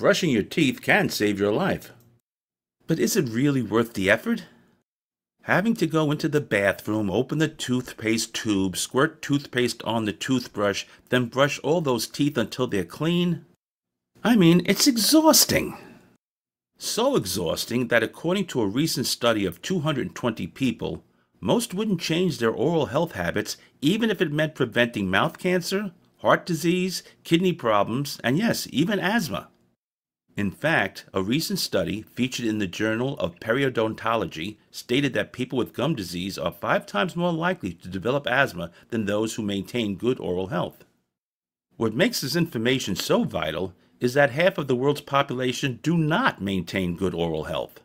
brushing your teeth can save your life. But is it really worth the effort? Having to go into the bathroom, open the toothpaste tube, squirt toothpaste on the toothbrush, then brush all those teeth until they're clean? I mean, it's exhausting. So exhausting that according to a recent study of 220 people, most wouldn't change their oral health habits even if it meant preventing mouth cancer, heart disease, kidney problems, and yes, even asthma. In fact, a recent study featured in the Journal of Periodontology stated that people with gum disease are five times more likely to develop asthma than those who maintain good oral health. What makes this information so vital is that half of the world's population do not maintain good oral health.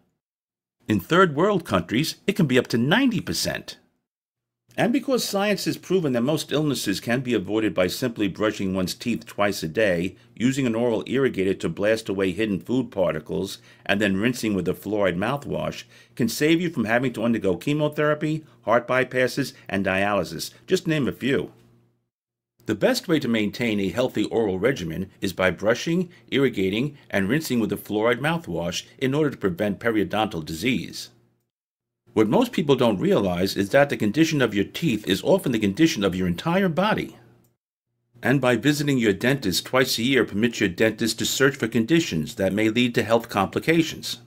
In third world countries, it can be up to 90%. And because science has proven that most illnesses can be avoided by simply brushing one's teeth twice a day, using an oral irrigator to blast away hidden food particles, and then rinsing with a fluoride mouthwash can save you from having to undergo chemotherapy, heart bypasses, and dialysis, just name a few. The best way to maintain a healthy oral regimen is by brushing, irrigating, and rinsing with a fluoride mouthwash in order to prevent periodontal disease. What most people don't realize is that the condition of your teeth is often the condition of your entire body. And by visiting your dentist twice a year permits your dentist to search for conditions that may lead to health complications.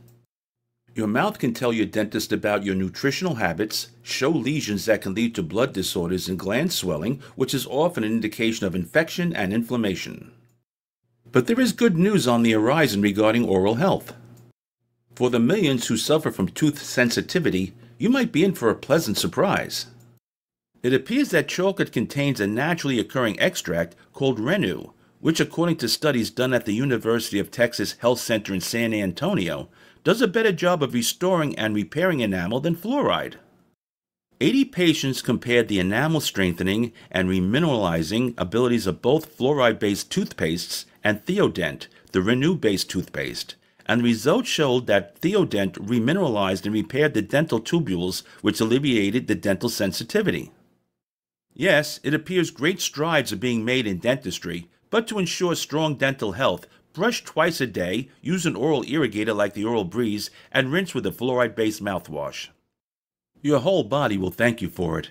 Your mouth can tell your dentist about your nutritional habits, show lesions that can lead to blood disorders and gland swelling, which is often an indication of infection and inflammation. But there is good news on the horizon regarding oral health. For the millions who suffer from tooth sensitivity, you might be in for a pleasant surprise. It appears that chocolate contains a naturally occurring extract called Renu, which, according to studies done at the University of Texas Health Center in San Antonio, does a better job of restoring and repairing enamel than fluoride. 80 patients compared the enamel strengthening and remineralizing abilities of both fluoride based toothpastes and Theodent, the Renew based toothpaste, and the results showed that Theodent remineralized and repaired the dental tubules, which alleviated the dental sensitivity. Yes, it appears great strides are being made in dentistry, but to ensure strong dental health, brush twice a day, use an oral irrigator like the Oral Breeze, and rinse with a fluoride based mouthwash. Your whole body will thank you for it.